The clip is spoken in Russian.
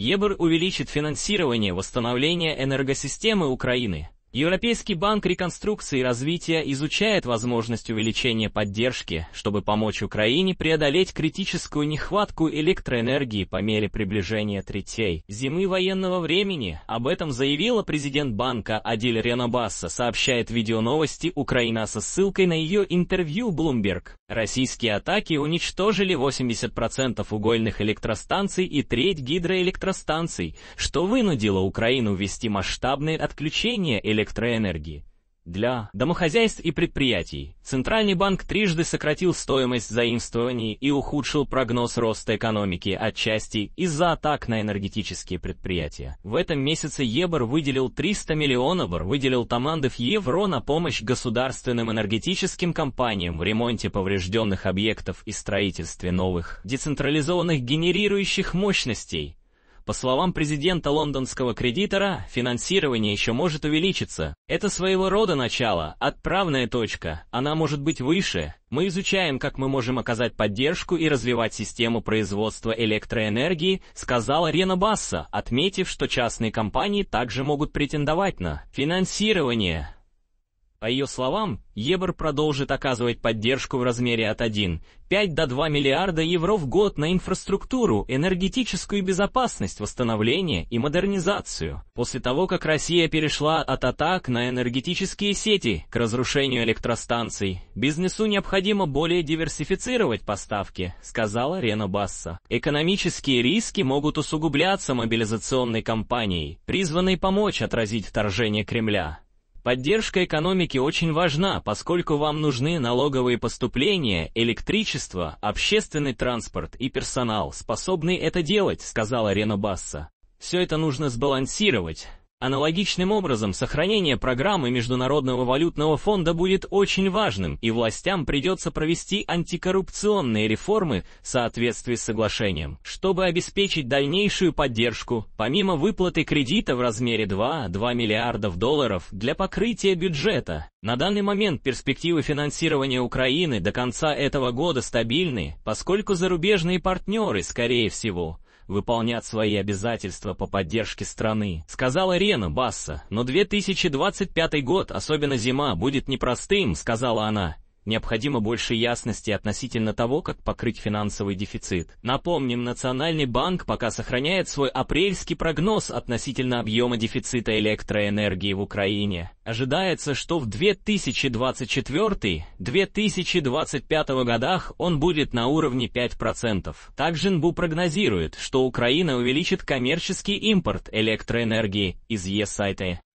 ЕБР увеличит финансирование восстановления энергосистемы Украины. Европейский банк реконструкции и развития изучает возможность увеличения поддержки, чтобы помочь Украине преодолеть критическую нехватку электроэнергии по мере приближения третей зимы военного времени. Об этом заявила президент банка Адиль Ренобасса, сообщает Видео новости Украина со ссылкой на ее интервью Bloomberg. Российские атаки уничтожили 80% угольных электростанций и треть гидроэлектростанций, что вынудило Украину ввести масштабные отключения электроэнергии. Для домохозяйств и предприятий Центральный банк трижды сократил стоимость заимствований и ухудшил прогноз роста экономики отчасти из-за атак на энергетические предприятия. В этом месяце ЕБР выделил 300 миллионов, выделил тамандов евро на помощь государственным энергетическим компаниям в ремонте поврежденных объектов и строительстве новых децентрализованных генерирующих мощностей. По словам президента лондонского кредитора, финансирование еще может увеличиться. Это своего рода начало, отправная точка, она может быть выше. Мы изучаем, как мы можем оказать поддержку и развивать систему производства электроэнергии, сказала Рена Басса, отметив, что частные компании также могут претендовать на финансирование. По ее словам, Ебр продолжит оказывать поддержку в размере от 1,5 до 2 миллиарда евро в год на инфраструктуру, энергетическую безопасность, восстановление и модернизацию. После того, как Россия перешла от атак на энергетические сети к разрушению электростанций, бизнесу необходимо более диверсифицировать поставки, сказала Рена Басса. Экономические риски могут усугубляться мобилизационной кампанией, призванной помочь отразить вторжение Кремля. Поддержка экономики очень важна, поскольку вам нужны налоговые поступления, электричество, общественный транспорт и персонал, способный это делать, сказала Рено Басса. Все это нужно сбалансировать, Аналогичным образом, сохранение программы Международного валютного фонда будет очень важным, и властям придется провести антикоррупционные реформы в соответствии с соглашением, чтобы обеспечить дальнейшую поддержку, помимо выплаты кредита в размере 2-2 миллиардов долларов для покрытия бюджета. На данный момент перспективы финансирования Украины до конца этого года стабильны, поскольку зарубежные партнеры, скорее всего, Выполнять свои обязательства по поддержке страны. Сказала Рена Басса, но 2025 год, особенно зима, будет непростым, сказала она. Необходимо больше ясности относительно того, как покрыть финансовый дефицит. Напомним, Национальный банк пока сохраняет свой апрельский прогноз относительно объема дефицита электроэнергии в Украине. Ожидается, что в 2024-2025 годах он будет на уровне 5%. Также НБУ прогнозирует, что Украина увеличит коммерческий импорт электроэнергии из ЕСайты.